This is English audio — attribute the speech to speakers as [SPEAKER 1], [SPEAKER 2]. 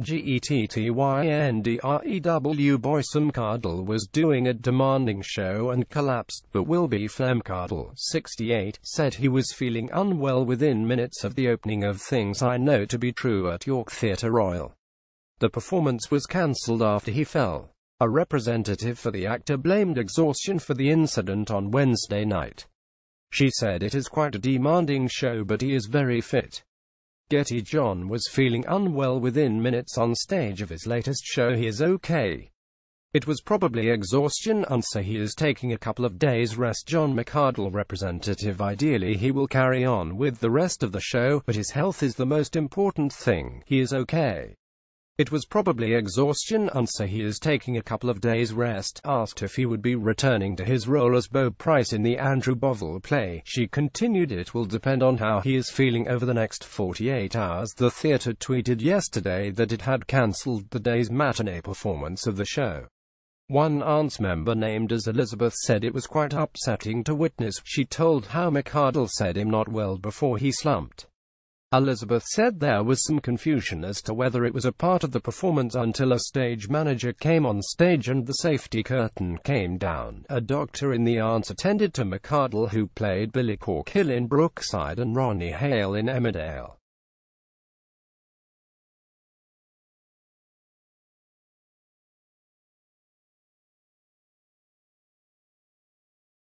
[SPEAKER 1] G-E-T-T-Y-N-D-R-E-W Boysom Cardle was doing a demanding show and collapsed but Will Be Flamcardle, 68, said he was feeling unwell within minutes of the opening of Things I Know to Be True at York Theatre Royal. The performance was cancelled after he fell. A representative for the actor blamed exhaustion for the incident on Wednesday night. She said it is quite a demanding show but he is very fit. Getty John was feeling unwell within minutes on stage of his latest show he is okay. It was probably exhaustion and so he is taking a couple of days rest John McArdle representative ideally he will carry on with the rest of the show, but his health is the most important thing, he is okay. It was probably exhaustion and so he is taking a couple of days rest. Asked if he would be returning to his role as Bob Price in the Andrew Bovell play, she continued it will depend on how he is feeling over the next 48 hours. The theatre tweeted yesterday that it had cancelled the day's matinee performance of the show. One aunt's member named as Elizabeth said it was quite upsetting to witness. She told how McArdle said him not well before he slumped. Elizabeth said there was some confusion as to whether it was a part of the performance until a stage manager came on stage and the safety curtain came down. A doctor in the aunt's attended to McArdle who played Billy Corkill in Brookside and Ronnie Hale
[SPEAKER 2] in Emmerdale.